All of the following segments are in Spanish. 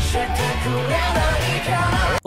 spectacular.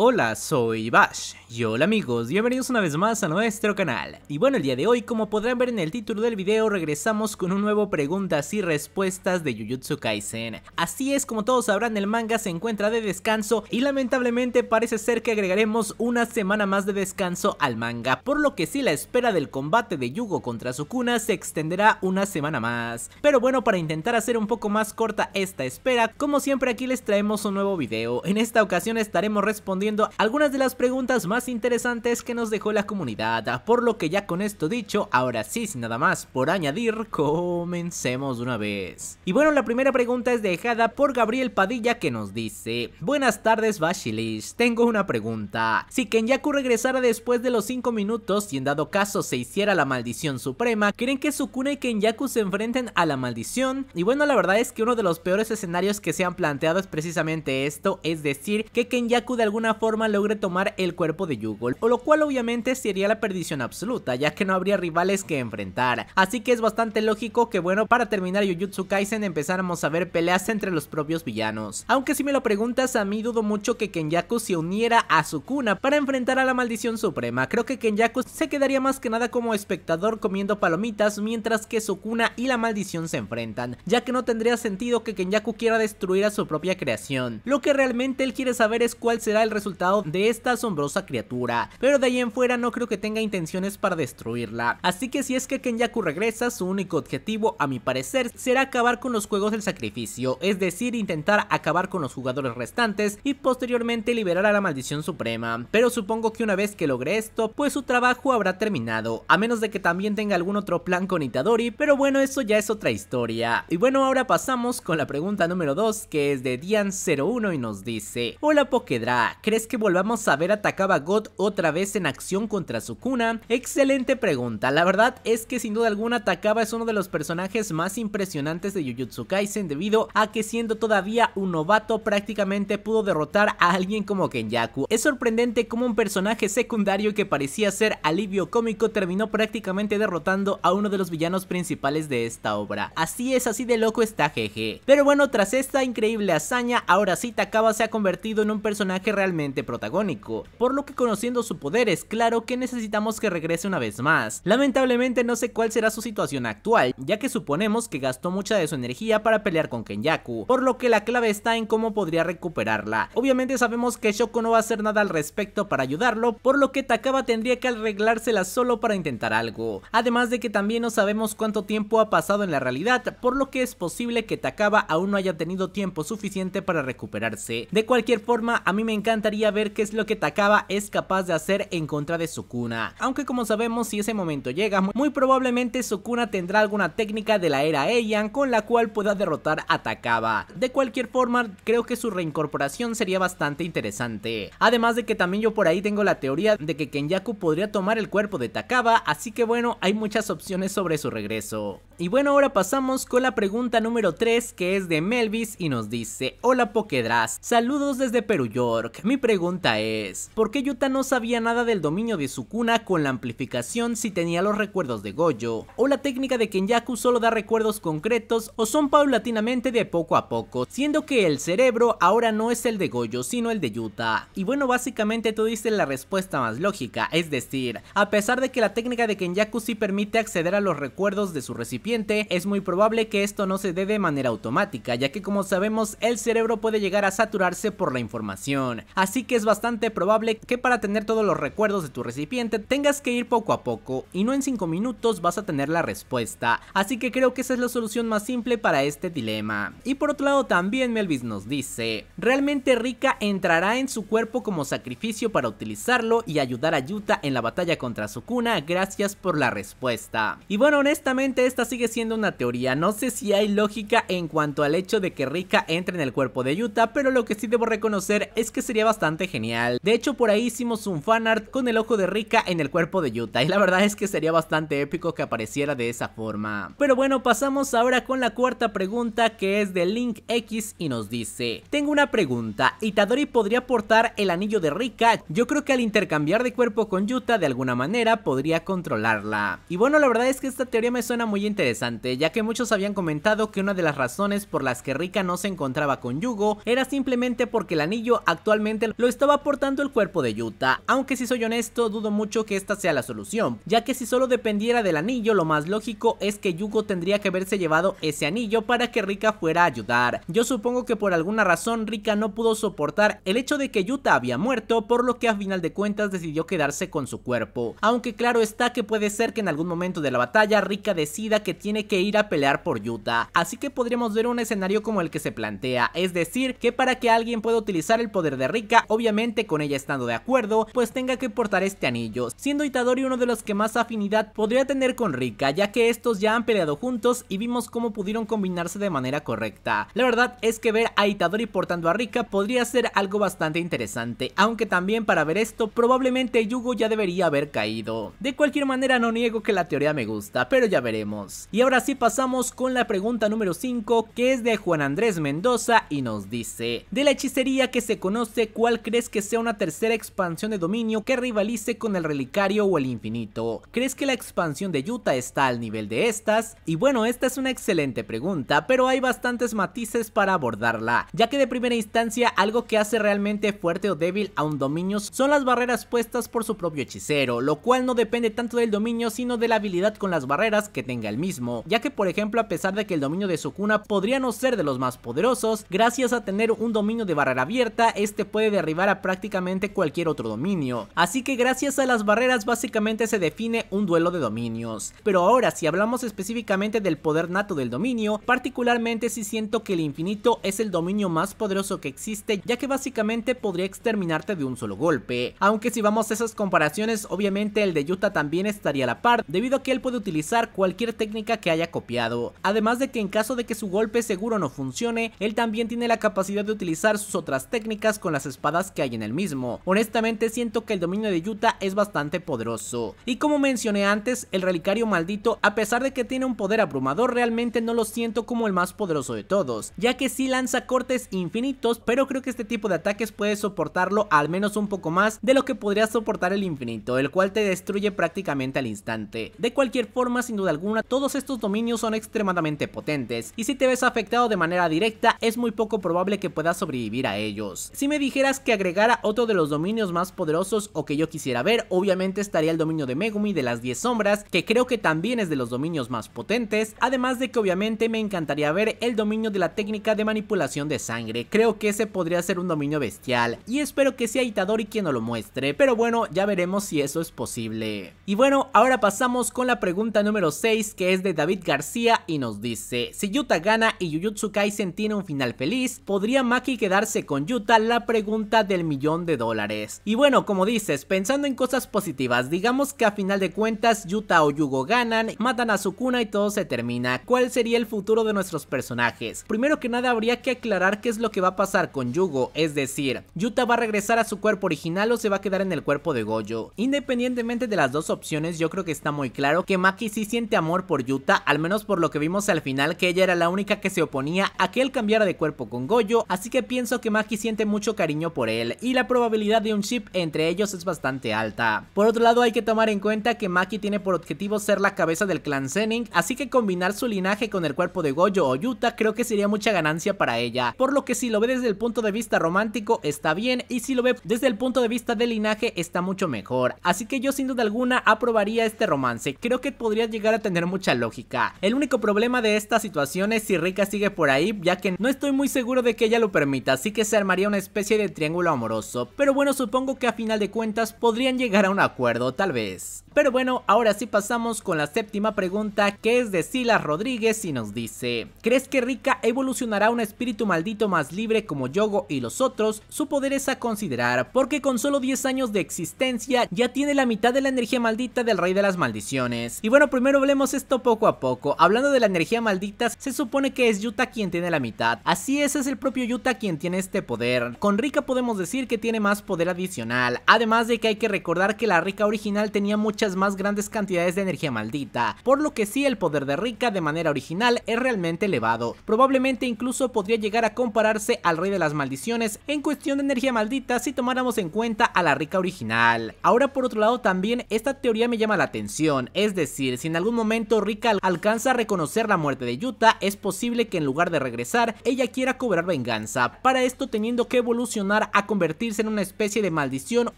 Hola, soy Bash y hola amigos, bienvenidos una vez más a nuestro canal. Y bueno, el día de hoy, como podrán ver en el título del video, regresamos con un nuevo preguntas y respuestas de Jujutsu Kaisen. Así es, como todos sabrán, el manga se encuentra de descanso y lamentablemente parece ser que agregaremos una semana más de descanso al manga, por lo que si sí, la espera del combate de Yugo contra Sukuna se extenderá una semana más. Pero bueno, para intentar hacer un poco más corta esta espera, como siempre aquí les traemos un nuevo video. En esta ocasión estaremos respondiendo algunas de las preguntas más interesantes que nos dejó la comunidad. Ah, por lo que ya con esto dicho, ahora sí, sin nada más por añadir, comencemos una vez. Y bueno, la primera pregunta es dejada por Gabriel Padilla que nos dice, Buenas tardes Bashilish, tengo una pregunta. Si Kenyaku regresara después de los 5 minutos y en dado caso se hiciera la maldición suprema, ¿creen que Sukuna y Kenyaku se enfrenten a la maldición? Y bueno, la verdad es que uno de los peores escenarios que se han planteado es precisamente esto, es decir, que Kenyaku de alguna forma logre tomar el cuerpo de yugol o lo cual obviamente sería la perdición absoluta, ya que no habría rivales que enfrentar. Así que es bastante lógico que bueno, para terminar Yujutsu Kaisen empezáramos a ver peleas entre los propios villanos. Aunque si me lo preguntas, a mí dudo mucho que Kenyaku se uniera a Sukuna para enfrentar a la maldición suprema. Creo que Kenyaku se quedaría más que nada como espectador comiendo palomitas mientras que Sukuna y la maldición se enfrentan, ya que no tendría sentido que Kenyaku quiera destruir a su propia creación. Lo que realmente él quiere saber es cuál será el resultado de esta asombrosa criatura, pero de ahí en fuera no creo que tenga intenciones para destruirla. Así que si es que Kenyaku regresa, su único objetivo a mi parecer será acabar con los juegos del sacrificio, es decir, intentar acabar con los jugadores restantes y posteriormente liberar a la maldición suprema. Pero supongo que una vez que logre esto, pues su trabajo habrá terminado, a menos de que también tenga algún otro plan con Itadori, pero bueno, eso ya es otra historia. Y bueno, ahora pasamos con la pregunta número 2 que es de Dian01 y nos dice, Hola Pokedra, ¿Crees que volvamos a ver a Takaba God otra vez en acción contra Sukuna? Excelente pregunta, la verdad es que sin duda alguna Takaba es uno de los personajes más impresionantes de Jujutsu Kaisen debido a que siendo todavía un novato prácticamente pudo derrotar a alguien como Kenyaku. Es sorprendente cómo un personaje secundario que parecía ser alivio cómico terminó prácticamente derrotando a uno de los villanos principales de esta obra. Así es, así de loco está jeje. Pero bueno, tras esta increíble hazaña, ahora sí Takaba se ha convertido en un personaje realmente protagónico, por lo que conociendo su poder es claro que necesitamos que regrese una vez más. Lamentablemente no sé cuál será su situación actual, ya que suponemos que gastó mucha de su energía para pelear con Kenyaku, por lo que la clave está en cómo podría recuperarla. Obviamente sabemos que Shoko no va a hacer nada al respecto para ayudarlo, por lo que Takaba tendría que arreglársela solo para intentar algo. Además de que también no sabemos cuánto tiempo ha pasado en la realidad, por lo que es posible que Takaba aún no haya tenido tiempo suficiente para recuperarse. De cualquier forma, a mí me encanta ver qué es lo que Takaba es capaz de hacer en contra de Sukuna. Aunque como sabemos si ese momento llega, muy probablemente Sukuna tendrá alguna técnica de la era Eian con la cual pueda derrotar a Takaba. De cualquier forma, creo que su reincorporación sería bastante interesante. Además de que también yo por ahí tengo la teoría de que Kenyaku podría tomar el cuerpo de Takaba, así que bueno, hay muchas opciones sobre su regreso. Y bueno, ahora pasamos con la pregunta número 3 que es de Melvis y nos dice Hola Pokedras, saludos desde Perú York, mi pregunta es, ¿por qué Yuta no sabía nada del dominio de su cuna con la amplificación si tenía los recuerdos de Goyo? ¿O la técnica de Kenyaku solo da recuerdos concretos o son paulatinamente de poco a poco, siendo que el cerebro ahora no es el de Goyo sino el de Yuta? Y bueno, básicamente tú diste la respuesta más lógica, es decir, a pesar de que la técnica de Kenyaku sí permite acceder a los recuerdos de su recipiente, es muy probable que esto no se dé de manera automática, ya que como sabemos el cerebro puede llegar a saturarse por la información así que es bastante probable que para tener todos los recuerdos de tu recipiente tengas que ir poco a poco y no en 5 minutos vas a tener la respuesta, así que creo que esa es la solución más simple para este dilema. Y por otro lado también Melvis nos dice, realmente Rika entrará en su cuerpo como sacrificio para utilizarlo y ayudar a Yuta en la batalla contra Sukuna, gracias por la respuesta. Y bueno, honestamente esta sigue siendo una teoría, no sé si hay lógica en cuanto al hecho de que Rika entre en el cuerpo de Yuta, pero lo que sí debo reconocer es que sería bastante genial. De hecho, por ahí hicimos un fanart con el ojo de Rika en el cuerpo de Yuta y la verdad es que sería bastante épico que apareciera de esa forma. Pero bueno, pasamos ahora con la cuarta pregunta que es de Link X y nos dice Tengo una pregunta, ¿Itadori podría portar el anillo de Rika? Yo creo que al intercambiar de cuerpo con Yuta de alguna manera podría controlarla. Y bueno, la verdad es que esta teoría me suena muy interesante, ya que muchos habían comentado que una de las razones por las que Rika no se encontraba con Yugo era simplemente porque el anillo actualmente lo estaba aportando el cuerpo de Yuta, aunque si soy honesto dudo mucho que esta sea la solución, ya que si solo dependiera del anillo lo más lógico es que Yugo tendría que haberse llevado ese anillo para que Rika fuera a ayudar. Yo supongo que por alguna razón Rika no pudo soportar el hecho de que Yuta había muerto, por lo que a final de cuentas decidió quedarse con su cuerpo, aunque claro está que puede ser que en algún momento de la batalla Rika decida que tiene que ir a pelear por Yuta, así que podríamos ver un escenario como el que se plantea, es decir, que para que alguien pueda utilizar el poder de Rika obviamente con ella estando de acuerdo, pues tenga que portar este anillo, siendo Itadori uno de los que más afinidad podría tener con Rika, ya que estos ya han peleado juntos y vimos cómo pudieron combinarse de manera correcta. La verdad es que ver a Itadori portando a Rika podría ser algo bastante interesante, aunque también para ver esto probablemente Yugo ya debería haber caído. De cualquier manera no niego que la teoría me gusta, pero ya veremos. Y ahora sí pasamos con la pregunta número 5 que es de Juan Andrés Mendoza y nos dice, de la hechicería que se conoce cuál crees que sea una tercera expansión de dominio que rivalice con el relicario o el infinito. ¿Crees que la expansión de yuta está al nivel de estas? Y bueno, esta es una excelente pregunta, pero hay bastantes matices para abordarla, ya que de primera instancia algo que hace realmente fuerte o débil a un dominio son las barreras puestas por su propio hechicero, lo cual no depende tanto del dominio sino de la habilidad con las barreras que tenga el mismo, ya que por ejemplo a pesar de que el dominio de Sukuna podría no ser de los más poderosos, gracias a tener un dominio de barrera abierta, este puede derribar a prácticamente cualquier otro dominio, así que gracias a las barreras básicamente se define un duelo de dominios. Pero ahora si hablamos específicamente del poder nato del dominio, particularmente si siento que el infinito es el dominio más poderoso que existe ya que básicamente podría exterminarte de un solo golpe, aunque si vamos a esas comparaciones obviamente el de Yuta también estaría a la par debido a que él puede utilizar cualquier técnica que haya copiado, además de que en caso de que su golpe seguro no funcione, él también tiene la capacidad de utilizar sus otras técnicas con las espadas que hay en el mismo. Honestamente siento que el dominio de Yuta es bastante poderoso. Y como mencioné antes, el relicario maldito, a pesar de que tiene un poder abrumador, realmente no lo siento como el más poderoso de todos, ya que sí lanza cortes infinitos, pero creo que este tipo de ataques puede soportarlo al menos un poco más de lo que podría soportar el infinito, el cual te destruye prácticamente al instante. De cualquier forma, sin duda alguna, todos estos dominios son extremadamente potentes, y si te ves afectado de manera directa, es muy poco probable que puedas sobrevivir a ellos. Si me dijera que agregara otro de los dominios más poderosos o que yo quisiera ver, obviamente estaría el dominio de Megumi de las 10 sombras, que creo que también es de los dominios más potentes, además de que obviamente me encantaría ver el dominio de la técnica de manipulación de sangre, creo que ese podría ser un dominio bestial, y espero que sea Itadori quien nos lo muestre, pero bueno, ya veremos si eso es posible. Y bueno, ahora pasamos con la pregunta número 6 que es de David García y nos dice, si Yuta gana y Yujutsu Kaisen tiene un final feliz, ¿podría Maki quedarse con Yuta? La pregunta del millón de dólares. Y bueno, como dices, pensando en cosas positivas, digamos que a final de cuentas Yuta o Yugo ganan, matan a Sukuna y todo se termina. ¿Cuál sería el futuro de nuestros personajes? Primero que nada habría que aclarar qué es lo que va a pasar con Yugo, es decir, Yuta va a regresar a su cuerpo original o se va a quedar en el cuerpo de Goyo. Independientemente de las dos opciones, yo creo que está muy claro que Maki sí siente amor por Yuta, al menos por lo que vimos al final que ella era la única que se oponía a que él cambiara de cuerpo con Goyo, así que pienso que Maki siente mucho cariño por él y la probabilidad de un chip entre ellos es bastante alta. Por otro lado hay que tomar en cuenta que Maki tiene por objetivo ser la cabeza del clan Zening, así que combinar su linaje con el cuerpo de Goyo o Yuta creo que sería mucha ganancia para ella, por lo que si lo ve desde el punto de vista romántico está bien y si lo ve desde el punto de vista del linaje está mucho mejor, así que yo sin duda alguna aprobaría este romance, creo que podría llegar a tener mucha lógica. El único problema de esta situación es si Rika sigue por ahí ya que no estoy muy seguro de que ella lo permita, así que se armaría una especie de triángulo amoroso, pero bueno supongo que a final de cuentas podrían llegar a un acuerdo tal vez. Pero bueno, ahora sí pasamos con la séptima pregunta que es de Silas Rodríguez y nos dice ¿Crees que Rika evolucionará un espíritu maldito más libre como Yogo y los otros? Su poder es a considerar porque con solo 10 años de existencia ya tiene la mitad de la energía maldita del rey de las maldiciones. Y bueno primero hablemos esto poco a poco, hablando de la energía maldita se supone que es Yuta quien tiene la mitad, así es es el propio Yuta quien tiene este poder. Con Rika podemos decir que tiene más poder adicional, además de que hay que recordar que la Rika original tenía muchas más grandes cantidades de energía maldita, por lo que sí el poder de Rika de manera original es realmente elevado, probablemente incluso podría llegar a compararse al Rey de las Maldiciones en cuestión de energía maldita si tomáramos en cuenta a la Rika original. Ahora por otro lado también esta teoría me llama la atención, es decir, si en algún momento Rika alcanza a reconocer la muerte de Yuta, es posible que en lugar de regresar, ella quiera cobrar venganza, para esto teniendo que evolucionar a convertirse en una especie de maldición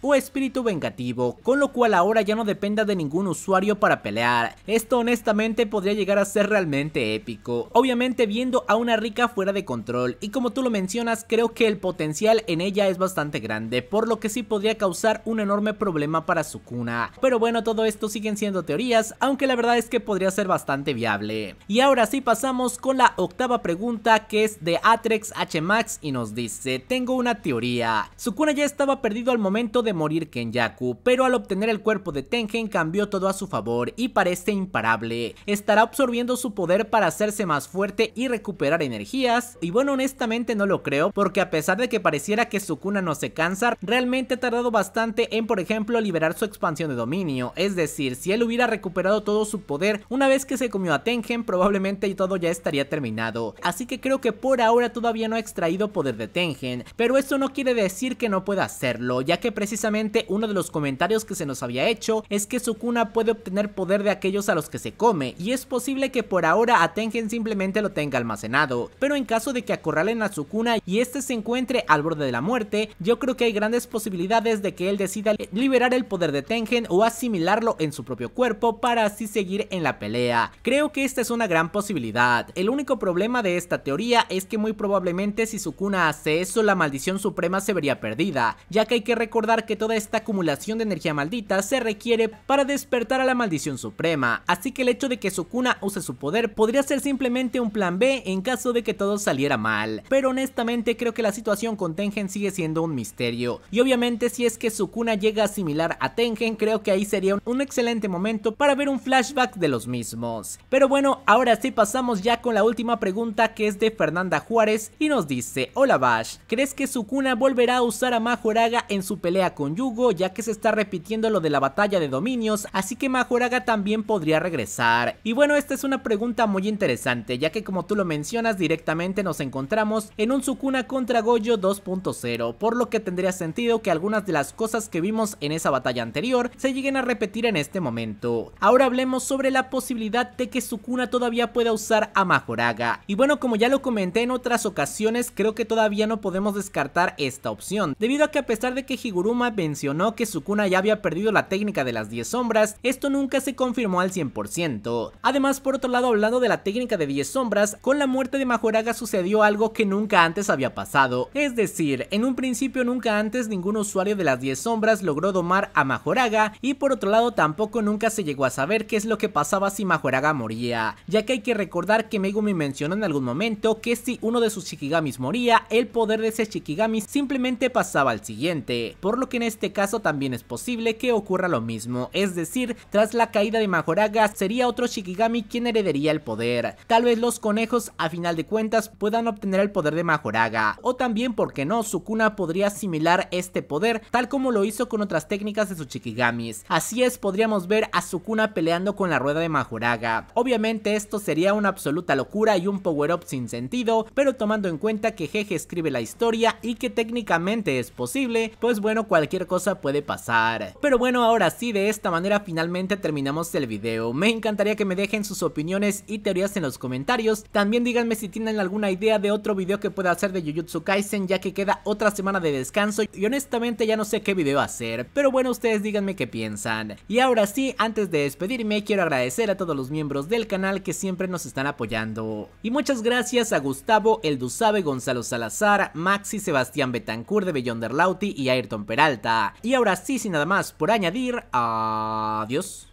o espíritu vengativo, con lo cual ahora ya no dependa de ningún usuario para pelear. Esto honestamente podría llegar a ser realmente épico, obviamente viendo a una rica fuera de control y como tú lo mencionas creo que el potencial en ella es bastante grande, por lo que sí podría causar un enorme problema para su cuna. Pero bueno, todo esto siguen siendo teorías, aunque la verdad es que podría ser bastante viable. Y ahora sí pasamos con la octava pregunta que es de Atrex H Max y nos dice, tengo una teoría su Sukuna ya estaba perdido al momento de morir Kenyaku, pero al obtener el cuerpo de Tengen cambió todo a su favor y parece imparable. Estará absorbiendo su poder para hacerse más fuerte y recuperar energías, y bueno honestamente no lo creo, porque a pesar de que pareciera que Sukuna no se cansa, realmente ha tardado bastante en por ejemplo liberar su expansión de dominio, es decir, si él hubiera recuperado todo su poder, una vez que se comió a Tengen probablemente todo ya estaría terminado, así que creo que por ahora todavía no ha extraído poder de Tengen, pero eso no quiere decir que no pueda hacerlo, ya que precisamente uno de los comentarios que se nos había hecho es que Sukuna puede obtener poder de aquellos a los que se come, y es posible que por ahora a Tengen simplemente lo tenga almacenado, pero en caso de que acorralen a Sukuna y este se encuentre al borde de la muerte, yo creo que hay grandes posibilidades de que él decida liberar el poder de Tengen o asimilarlo en su propio cuerpo para así seguir en la pelea. Creo que esta es una gran posibilidad, el único problema de esta teoría es que muy probablemente si Sukuna hace eso la maldición suprema se vería perdida, ya que hay que recordar que toda esta acumulación de energía maldita se requiere para despertar a la maldición suprema, así que el hecho de que Sukuna use su poder podría ser simplemente un plan B en caso de que todo saliera mal, pero honestamente creo que la situación con Tengen sigue siendo un misterio, y obviamente si es que Sukuna llega a asimilar a Tengen creo que ahí sería un excelente momento para ver un flashback de los mismos. Pero bueno, ahora sí pasamos ya con la última pregunta que es de Fernanda Juárez y nos dice, hola Bash, ¿crees que Sukuna volverá a usar a Majoraga en su pelea con Yugo, ya que se está repitiendo lo de la batalla de dominios, así que Majoraga también podría regresar. Y bueno, esta es una pregunta muy interesante, ya que como tú lo mencionas, directamente nos encontramos en un Sukuna contra Goyo 2.0, por lo que tendría sentido que algunas de las cosas que vimos en esa batalla anterior se lleguen a repetir en este momento. Ahora hablemos sobre la posibilidad de que Sukuna todavía pueda usar a Majoraga. Y bueno, como ya lo comenté en otras ocasiones, creo que todavía no podemos descartar esta opción, debido a que a pesar de que Higuruma mencionó que Sukuna ya había perdido la técnica de las 10 sombras, esto nunca se confirmó al 100%. Además, por otro lado, hablando de la técnica de 10 sombras, con la muerte de Majoraga sucedió algo que nunca antes había pasado, es decir, en un principio nunca antes ningún usuario de las 10 sombras logró domar a Majoraga y por otro lado tampoco nunca se llegó a saber qué es lo que pasaba si Majoraga moría, ya que hay que recordar que Megumi mencionó en algún momento que si uno de sus Shikigamis moría, el poder de ese Shikigami simplemente pasaba al siguiente, por lo que en este caso también es posible que ocurra lo mismo, es decir, tras la caída de Majoraga sería otro Shikigami quien heredaría el poder. Tal vez los conejos a final de cuentas puedan obtener el poder de Majoraga, o también porque no, Sukuna podría asimilar este poder tal como lo hizo con otras técnicas de sus Shikigamis. Así es, podríamos ver a Sukuna peleando con la rueda de Majoraga. Obviamente esto sería una absoluta locura y un power up sin sentido, pero tomando en cuenta que Jeje escribe la historia y que te técnicamente es posible, pues bueno, cualquier cosa puede pasar. Pero bueno, ahora sí, de esta manera finalmente terminamos el video. Me encantaría que me dejen sus opiniones y teorías en los comentarios. También díganme si tienen alguna idea de otro video que pueda hacer de Jujutsu Kaisen, ya que queda otra semana de descanso y honestamente ya no sé qué video hacer. Pero bueno, ustedes díganme qué piensan. Y ahora sí, antes de despedirme, quiero agradecer a todos los miembros del canal que siempre nos están apoyando. Y muchas gracias a Gustavo, El Dusabe, Gonzalo Salazar, Maxi, Sebastián Betancourt de Beyonder Lauti y Ayrton Peralta. Y ahora sí, sin nada más por añadir, adiós.